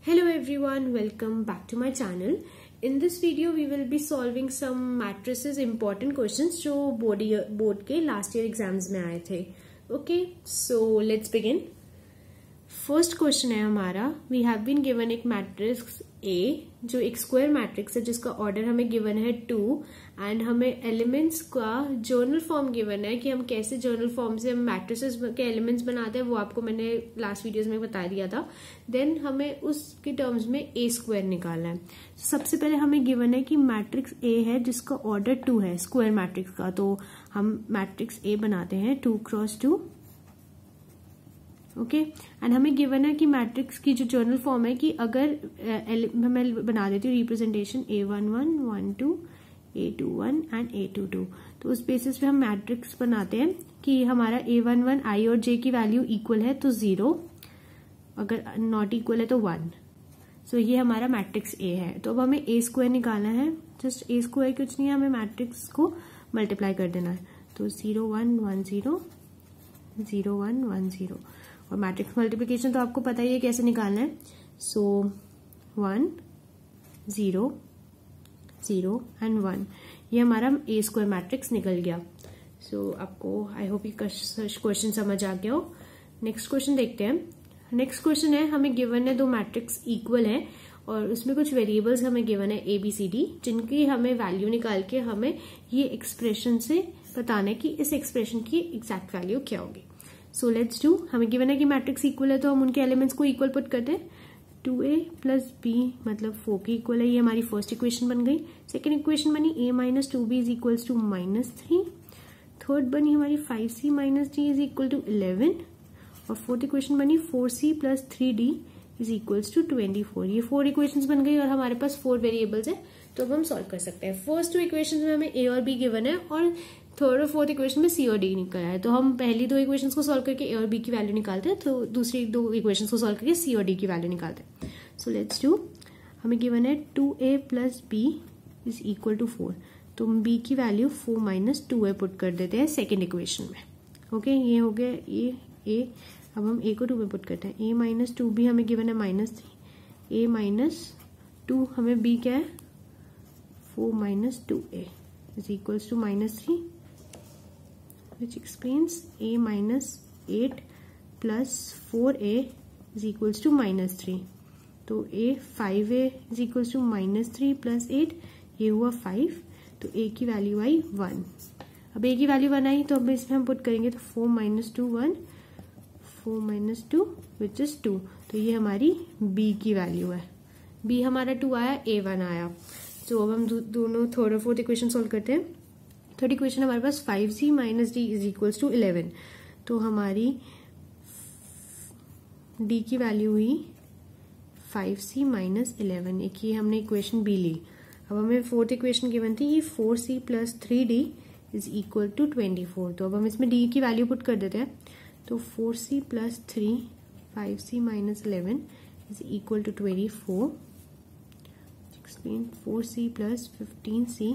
Hello everyone, welcome back to my channel. In this video, we will be solving some matrices important questions जो board board के last year exams में आए थे okay so let's begin first question है हमारा we have been given एक matrix A जो एक स्क्वायर मैट्रिक्स है जिसका ऑर्डर हमें गिवन है टू एंड हमें एलिमेंट्स का जर्नल फॉर्म गिवन है कि हम कैसे जर्नल फॉर्म से हम मैट्रिसेस के एलिमेंट्स बनाते हैं वो आपको मैंने लास्ट वीडियोस में बता दिया था देन हमें उसके टर्म्स में ए स्क्वायर निकालना है सबसे पहले हमें गिवन है कि मैट्रिक्स ए है जिसका ऑर्डर टू है स्क्वायर मैट्रिक्स का तो हम मैट्रिक्स ए बनाते हैं two cross two okay and हमें गिवन है कि मैट्रिक्स की जो जर्नल फॉर्म है कि अगर uh, मैं बना देती हूँ representation A one one one two A two one and A two two तो उस बेसिस पे हम मैट्रिक्स बनाते हैं कि हमारा ए वन वन आई और जे की वैल्यू इक्वल है तो जीरो अगर नॉट इक्वल है तो वन सो so, ये हमारा मैट्रिक्स ए है तो अब हमें ए स्क्वायर निकालना है जस्ट ए स्क्वायर कुछ नहीं है हमें मैट्रिक्स को मल्टीप्लाई कर देना है तो zero one one zero zero one one zero और मैट्रिक्स मल्टीप्लीकेशन तो आपको पता ही है कैसे निकालना है so one zero zero and one ये हमारा ए स्क्वायर मैट्रिक्स निकल गया सो so, आपको आई होप ये क्वेश्चन समझ आ गया हो नेक्स्ट क्वेश्चन देखते हैं नेक्स्ट क्वेश्चन है हमें गिवन है दो मैट्रिक्स इक्वल है और उसमें कुछ वेरिएबल्स हमें गिवन है ए बी सी डी जिनकी हमें वैल्यू निकाल के हमें ये एक्सप्रेशन से बताना है कि इस एक्सप्रेशन की एग्जैक्ट वैल्यू क्या होगी सो लेट्स डू हमें गिवन है कि मैट्रिक्स इक्वल है तो हम उनके एलिमेंट्स को इक्वल पुट करते हैं टू ए प्लस बी मतलब फोर के इक्वल है ये हमारी फर्स्ट इक्वेशन बन गई सेकेंड इक्वेशन बनी A minus two B is equals to minus three third बनी हमारी five C minus D is equal to eleven और फोर्थ इक्वेशन बनी four C plus three D is equals to twenty four ये four equation बन गई और हमारे पास four variables है तो अब हम सॉल्व कर सकते हैं फर्स्ट टू इक्वेशन में हमें ए और बी गिवन है और थर्ड और फोर्थ इक्वेशन में सी और डी निकल आया तो हम पहली दो इक्वेशंस को सॉल्व करके ए और बी की वैल्यू निकालते हैं तो दूसरी दो इक्वेशंस को सॉल्व करके सी और डी की वैल्यू निकालते हैं सो लेट्स डू हमें गिवन है two A plus B is equal to four तो बी की value four minus two A put कर देते हैं सेकेंड इक्वेशन में ओके ये हो गया ए ए अब हम ए को टू में पुट करते हैं ए माइनस टू बी हमें गिवन है minus three A minus two हमें बी क्या है four minus two A is equals to minus three which explains a minus 8 plus 4a is equals to minus three तो a 5a is equals to minus three plus eight ये हुआ five तो a की value आई one अब a की value one आई तो अब इसमें हम पुट करेंगे तो four minus two one four minus two which is two तो ये हमारी b की वैल्यू है b हमारा टू आया a वन आया तो अब हम दोनों थर्ड और फोर्थ इक्वेशन सॉल्व करते हैं थर्ड इक्वेशन हमारे पास five G minus D is equals to eleven तो हमारी डी की वैल्यू हुई फाइव सी माइनस इलेवन एक ये हमने इक्वेशन बी ली अब हमें फोर्थ इक्वेशन गिवन थी कि four C plus three D is equal to twenty four तो अब हम इसमें डी की वैल्यू पुट कर देते हैं तो four C plus three five C minus eleven is equal to twenty four sixteen four C plus fifteen C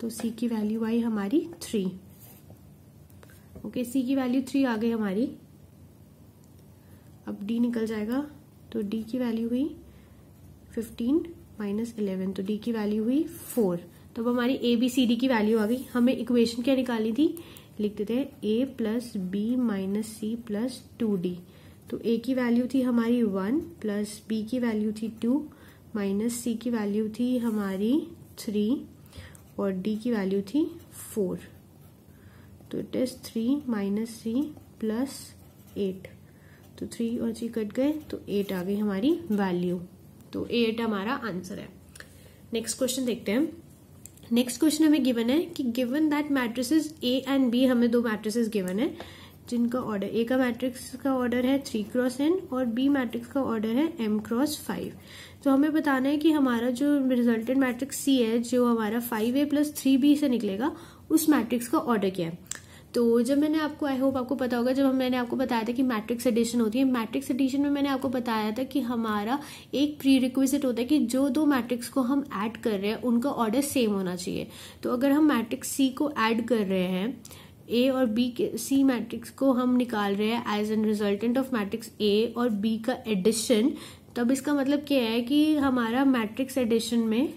तो सी की वैल्यू आई हमारी थ्री ओके सी की वैल्यू थ्री आ गई हमारी अब डी निकल जाएगा तो डी की वैल्यू हुई फिफ्टीन माइनस इलेवन तो डी की वैल्यू हुई फोर तो अब हमारी ए बी सी डी की वैल्यू आ गई हमें इक्वेशन क्या निकाली थी लिखते थे A plus B minus C plus two D तो ए की वैल्यू थी हमारी वन प्लस बी की वैल्यू थी टू माइनस सी की वैल्यू थी हमारी थ्री और डी की वैल्यू थी फोर तो it is three minus three plus eight तो थ्री और थ्री कट गए तो एट आ गई हमारी वैल्यू तो एट हमारा आंसर है नेक्स्ट क्वेश्चन देखते हैं नेक्स्ट क्वेश्चन हमें गिवन है कि given that matrices A and B हमें दो मैट्रिसेस गिवन है जिनका ऑर्डर ए का मैट्रिक्स का ऑर्डर है थ्री क्रॉस एन और बी मैट्रिक्स का ऑर्डर है एम क्रॉस फाइव तो हमें बताना है कि हमारा जो रिजल्टेंट मैट्रिक्स सी है जो हमारा five A plus three B से निकलेगा उस मैट्रिक्स का ऑर्डर क्या है तो जब मैंने आपको आई होप आपको पता होगा जब मैंने आपको बताया था कि मैट्रिक्स एडिशन होती है मैट्रिक्स एडिशन में मैंने आपको बताया था कि हमारा एक प्री रिक्विजिट होता है कि जो दो मैट्रिक्स को हम ऐड कर रहे हैं उनका ऑर्डर सेम होना चाहिए तो अगर हम मैट्रिक्स सी को ऐड कर रहे हैं ए और बी के सी मैट्रिक्स को हम निकाल रहे हैं as an resultant of matrix A और बी का एडिशन तब इसका मतलब क्या है कि हमारा मैट्रिक्स एडिशन में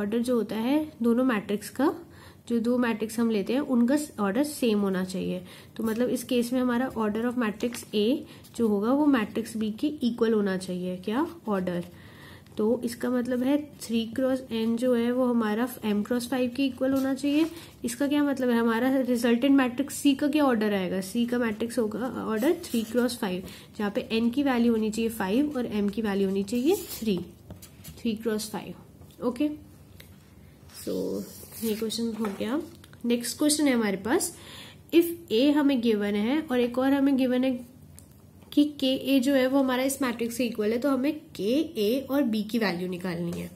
ऑर्डर जो होता है दोनों मैट्रिक्स का जो दो मैट्रिक्स हम लेते हैं उनका ऑर्डर सेम होना चाहिए तो मतलब इस केस में हमारा ऑर्डर ऑफ मैट्रिक्स ए जो होगा वो मैट्रिक्स बी के इक्वल होना चाहिए क्या ऑर्डर तो इसका मतलब है थ्री क्रॉस एन जो है वो हमारा एम क्रॉस फाइव के इक्वल होना चाहिए इसका क्या मतलब है हमारा रिजल्टेंट मैट्रिक्स सी का क्या ऑर्डर आएगा सी का मैट्रिक्स होगा ऑर्डर थ्री क्रॉस फाइव जहाँ पे एन की वैल्यू होनी चाहिए फाइव और एम की वैल्यू होनी चाहिए three three cross five okay so ये क्वेश्चन हो गया नेक्स्ट क्वेश्चन है हमारे पास इफ ए हमें गिवन है और एक और हमें गिवन है कि के ए जो है वो हमारा इस मैट्रिक्स से इक्वल है तो हमें के ए और बी की वैल्यू निकालनी है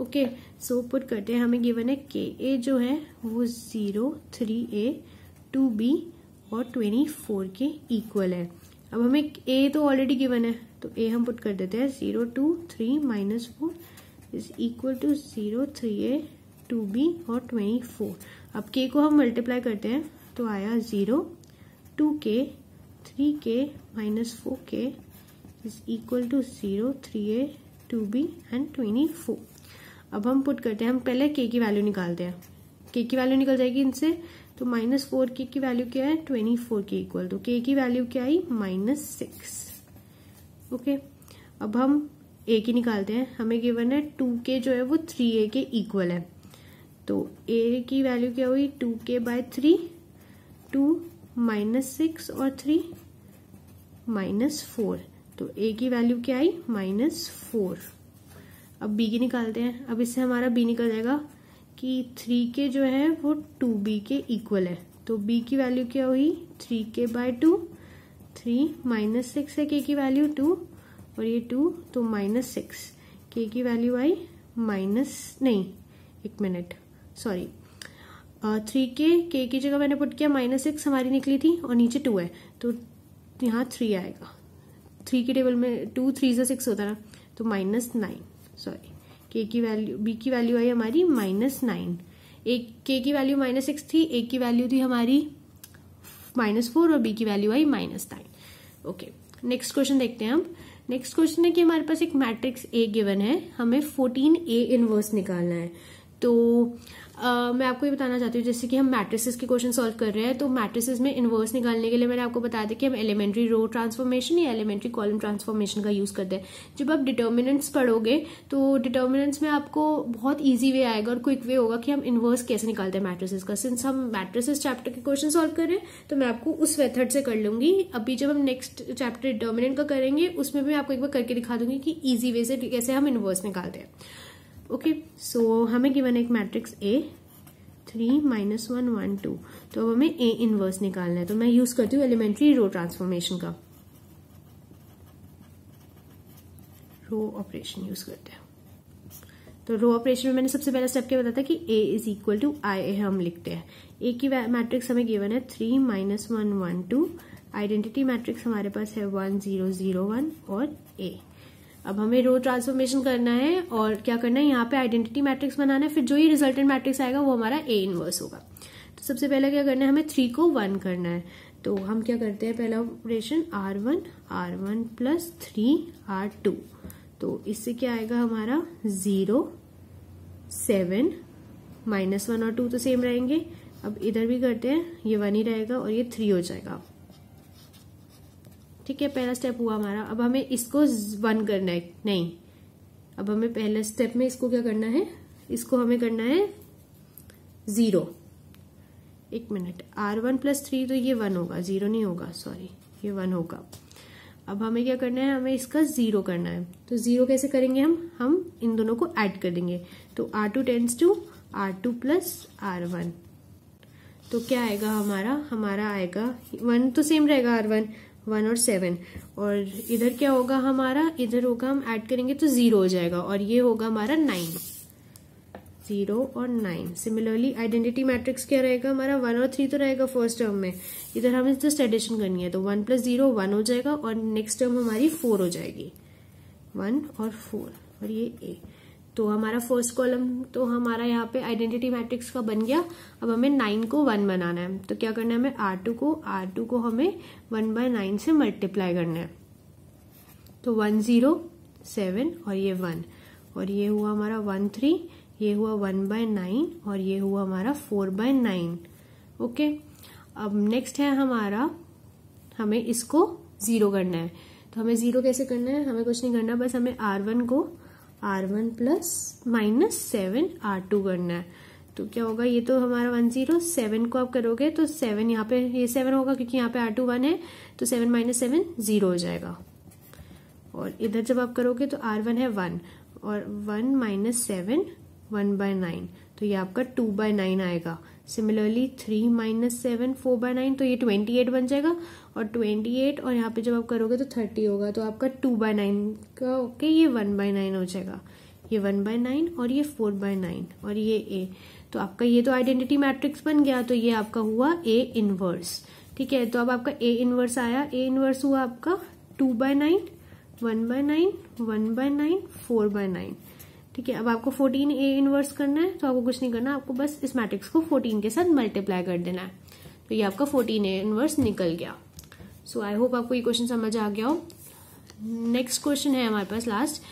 ओके सो पुट करते हैं हमें गिवन है के ए जो है वो zero three A two B और ट्वेंटी फोर के इक्वल है अब हमें ए तो ऑलरेडी गिवन है तो ए हम पुट कर देते हैं zero two three minus four is equal to zero three A two B और ट्वेंटी फोर अब के को हम मल्टीप्लाई करते हैं तो आया zero two K three K minus four K is equal to zero three A two B and twenty four अब हम पुट करते हैं हम पहले के की वैल्यू निकालते हैं के की वैल्यू निकल जाएगी इनसे तो माइनस फोर के की वैल्यू क्या है ट्वेंटी फोर के इक्वल तो के की वैल्यू क्या आई माइनस सिक्स ओके अब हम ए की निकालते हैं हमें गिवन है टू के जो है वो थ्री ए के इक्वल है तो ए की वैल्यू क्या हुई two K by three two minus six और थ्री माइनस फोर तो ए की वैल्यू क्या आई माइनस फोर अब बी की निकालते हैं अब इससे हमारा बी निकल जाएगा कि थ्री के जो है वो टू बी के इक्वल है तो बी की वैल्यू क्या हुई three K by two three minus six है के की वैल्यू टू और ये टू तो माइनस सिक्स के की वैल्यू आई माइनस नहीं एक मिनट सॉरी थ्री के के की जगह मैंने पुट किया माइनस सिक्स हमारी निकली थी और नीचे टू है तो तो यहाँ थ्री आएगा थ्री के टेबल में टू थ्री से सिक्स होता ना तो माइनस नाइन सॉरी के की वैल्यू बी की वैल्यू आई हमारी माइनस नाइन एक के की वैल्यू माइनस सिक्स थी ए की वैल्यू थी हमारी माइनस फोर और बी की वैल्यू आई minus nine okay next question देखते हैं हम नेक्स्ट क्वेश्चन है कि हमारे पास एक मैट्रिक्स ए गिवन है हमें फोर्टीन ए इनवर्स निकालना है तो मैं आपको ये बताना चाहती हूँ जैसे कि हम मैट्रिसेस के क्वेश्चन सॉल्व कर रहे हैं तो मैट्रिसेस में इन्वर्स निकालने के लिए मैंने आपको बताया था कि हम एलिमेंट्री रो ट्रांसफॉर्मेशन या एलिमेंट्री कॉलम ट्रांसफॉर्मेशन का यूज़ करते हैं जब आप डिटर्मिनेंट्स पढ़ोगे तो डिटर्मिनेंट्स में आपको बहुत ईजी वे आएगा और क्विक वे होगा कि हम इन्वर्स कैसे निकालते हैं मैट्रिसेस का सिंस हम मैट्रिसेस चैप्टर के क्वेश्चन सॉल्व कर रहे हैं तो मैं आपको उस मेथड से कर लूंगी अभी जब हम नेक्स्ट चैप्टर डिटर्मिनेंट का करेंगे उसमें भी आपको एक बार करके दिखा दूंगी कि ईजी वे से कैसे हम इन्वर्स निकालते हैं ओके सो हमें गिवन एक matrix A three minus one one two तो अब हमें ए इनवर्स निकालना है तो मैं यूज करती हूँ एलिमेंट्री रो ट्रांसफॉर्मेशन का रो ऑपरेशन यूज करते हैं तो रो ऑपरेशन में मैंने सबसे पहला स्टेप क्या बताया था कि A is equal to I A हम लिखते हैं ए की मैट्रिक्स हमें गिवन है three minus one one two identity matrix हमारे पास है वन जीरो जीरो वन और ए अब हमें रो ट्रांसफॉर्मेशन करना है और क्या करना है यहाँ पे आइडेंटिटी मैट्रिक्स बनाना है फिर जो ही रिजल्टेंट मैट्रिक्स आएगा वो हमारा ए इनवर्स होगा तो सबसे पहले क्या करना है हमें थ्री को वन करना है तो हम क्या करते हैं पहला operation R one R one plus three R two तो इससे क्या आएगा हमारा जीरो सेवन माइनस वन और टू तो सेम रहेंगे अब इधर भी करते हैं ये वन ही रहेगा और ये थ्री हो जाएगा ठीक है पहला स्टेप हुआ हमारा अब हमें इसको वन करना है नहीं अब हमें पहले स्टेप में इसको क्या करना है इसको हमें करना है ज़ीरो एक minute R one plus three तो ये वन होगा ज़ीरो नहीं होगा सॉरी ये वन होगा अब हमें क्या करना है हमें इसका ज़ीरो करना है तो ज़ीरो कैसे करेंगे हम हम इन दोनों को ऐड कर देंगे तो R two tends to R two plus R one तो क्या आएगा हमारा हमारा आएगा वन तो सेम रहेगा आर वन वन और सेवन और इधर क्या होगा हमारा इधर होगा हम ऐड करेंगे तो ज़ीरो हो जाएगा और ये होगा हमारा नाइन जीरो और नाइन सिमिलरली आइडेंटिटी मैट्रिक्स क्या रहेगा हमारा वन और थ्री तो रहेगा फर्स्ट टर्म में इधर हमें जस्ट एडिशन करनी है तो वन प्लस जीरो वन हो जाएगा और नेक्स्ट टर्म हमारी फोर हो जाएगी वन और फोर और ये ए तो हमारा फर्स्ट कॉलम तो हमारा यहाँ पे आइडेंटिटी मैट्रिक्स का बन गया अब हमें नाइन को वन बनाना है तो क्या करना है हमें आर टू को आर टू को हमें वन बाय नाइन से मल्टीप्लाई करना है तो वन जीरो सेवन और ये वन और ये हुआ हमारा वन थ्री ये हुआ वन बाय नाइन और ये हुआ हमारा फोर बाय नाइन ओके अब नेक्स्ट है हमारा हमें इसको जीरो करना है तो हमें जीरो कैसे करना है हमें कुछ नहीं करना बस हमें आर वन को R one plus minus seven R two करना है तो क्या होगा ये तो हमारा वन जीरो सेवन को आप करोगे तो सेवन यहाँ पे ये सेवन होगा क्योंकि यहाँ पे आर टू वन है तो सेवन माइनस सेवन जीरो हो जाएगा और इधर जब आप करोगे तो आर वन है वन और one minus seven one by nine तो ये आपका टू बाय नाइन आएगा similarly three minus seven four by nine तो ये ट्वेंटी एट बन जाएगा और ट्वेंटी एट और यहाँ पे जब आप करोगे तो थर्टी होगा तो आपका टू बाय नाइन का ओके ये वन बाय नाइन हो जाएगा ये वन बाय नाइन और ये फोर बाय नाइन और ये ए तो आपका ये तो आइडेंटिटी मैट्रिक्स बन गया तो ये आपका हुआ ए इनवर्स ठीक है तो अब आपका ए इनवर्स आया ए इनवर्स हुआ आपका two by nine one by nine one by nine four by nine ठीक है अब आपको फोर्टीन ए इनवर्स करना है तो आपको कुछ नहीं करना आपको बस इस मैट्रिक्स को फोर्टीन के साथ मल्टीप्लाई कर देना है तो ये आपका फोर्टीन ए इनवर्स निकल गया सो आई होप आपको ये क्वेश्चन समझ आ गया हो नेक्स्ट क्वेश्चन है हमारे पास लास्ट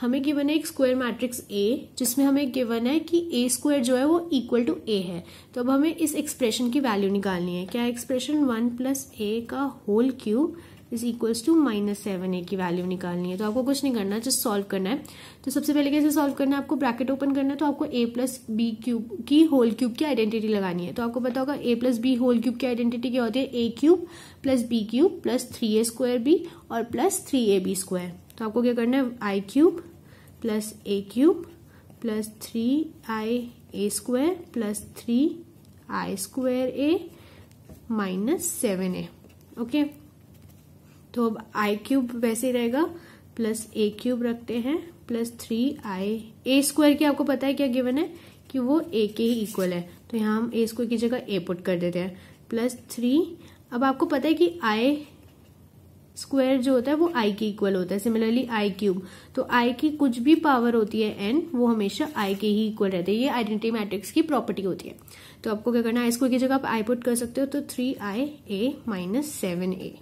हमें गिवन है एक स्क्वायर मैट्रिक्स ए जिसमें हमें गिवन है कि ए स्क्वायर जो है वो इक्वल टू ए है तो अब हमें इस एक्सप्रेशन की वैल्यू निकालनी है क्या एक्सप्रेशन वन प्लस ए का whole cube is equals to minus seven A की वैल्यू निकालनी है तो आपको कुछ नहीं करना जस्ट सॉल्व करना है तो सबसे पहले कैसे सॉल्व करना है आपको ब्रैकेट ओपन करना है तो आपको ए प्लस बी क्यूब की होल क्यूब की आइडेंटिटी लगानी है तो आपको पता होगा A plus B whole cube की आइडेंटिटी क्या होती है A cube plus B cube plus three A square B और plus three A B square तो आपको क्या करना है I cube plus A cube plus three I A square plus three I square A minus seven A okay तो अब आई cube वैसे ही रहेगा प्लस ए क्यूब रखते हैं plus three I A square की आपको पता है क्या गिवन है कि वो ए के ही इक्वल है तो यहाँ हम ए स्क्वायर की जगह ए पुट कर देते हैं प्लस थ्री अब आपको पता है कि आई स्क्वायर जो होता है वो आई के इक्वल होता है सिमिलरली आई क्यूब तो आई की कुछ भी पावर होती है एन वो हमेशा आई के ही इक्वल रहते हैं ये आइडेंटिटी मैट्रिक्स की प्रॉपर्टी होती है तो आपको क्या करना है आई स्क्वायर की जगह आप आई पुट कर सकते हो तो three I A minus seven A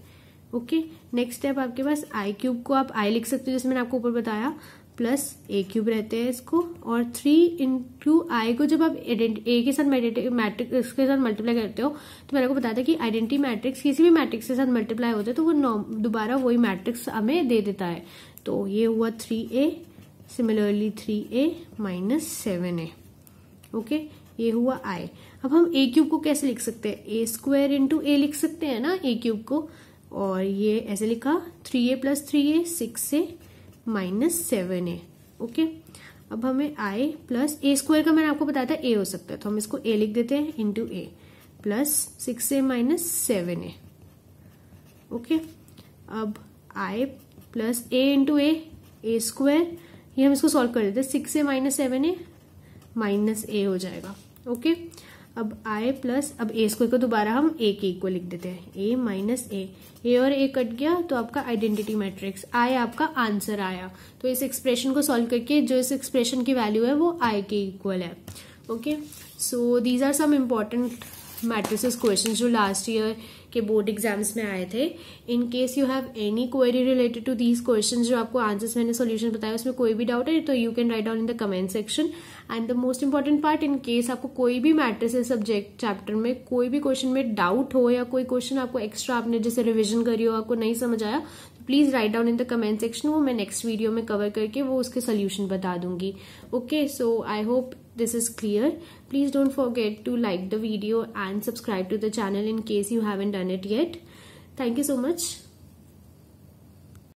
okay next step आपके पास आई क्यूब को आप आई लिख सकते हो जैसे मैंने आपको ऊपर बताया प्लस ए क्यूब रहते हैं इसको और थ्री इंटू आई को जब आप ए के साथ मैट्रिक्स के साथ मल्टीप्लाई करते हो तो मैंने आपको बताया था कि आइडेंटिटी मैट्रिक्स किसी भी मैट्रिक्स के साथ मल्टीप्लाई होता है तो वो दोबारा वही मैट्रिक्स हमें दे देता है तो ये हुआ three A similarly three A minus seven A okay ये हुआ आई अब हम ए क्यूब को कैसे लिख सकते हैं ए स्क्वायर इंटू ए लिख सकते हैं ना ए क्यूब को और ये ऐसे लिखा three A plus three A six A minus seven A okay अब हमें आई प्लस ए स्क्वायर का मैंने आपको बताया था ए हो सकता है तो हम इसको ए लिख देते हैं into A plus six A minus seven A okay अब I plus A into A A square ये हम इसको सॉल्व कर देते हैं six A minus seven A minus A हो जाएगा ओके okay? अब आई प्लस अब ए स्क्वायर को दोबारा हम ए के इक्वल लिख देते हैं ए माइनस ए ए और ए कट गया तो आपका आइडेंटिटी मैट्रिक्स आई आपका आंसर आया तो इस एक्सप्रेशन को सॉल्व करके जो इस एक्सप्रेशन की वैल्यू है वो आई के इक्वल है okay so these are some important matrix question जो लास्ट ईयर के बोर्ड एग्जाम्स में आए थे in case you have any query related to these question जो आपको आंसर्स मैंने सोल्यूशन बताया उसमें कोई भी डाउट है तो you can write down in the comment section and the most important part in case आपको कोई भी मैटर से सब्जेक्ट चैप्टर में कोई भी क्वेश्चन में डाउट हो या कोई क्वेश्चन आपको एक्स्ट्रा आपने जैसे रिविजन करी हो आपको नहीं समझ आया तो please write down in the comment section वो मैं नेक्स्ट वीडियो में कवर करके वो उसके सोल्यूशन बता दूंगी okay so I hope this is clear Please don't forget to like the video and subscribe to the channel in case you haven't done it yet. Thank you so much.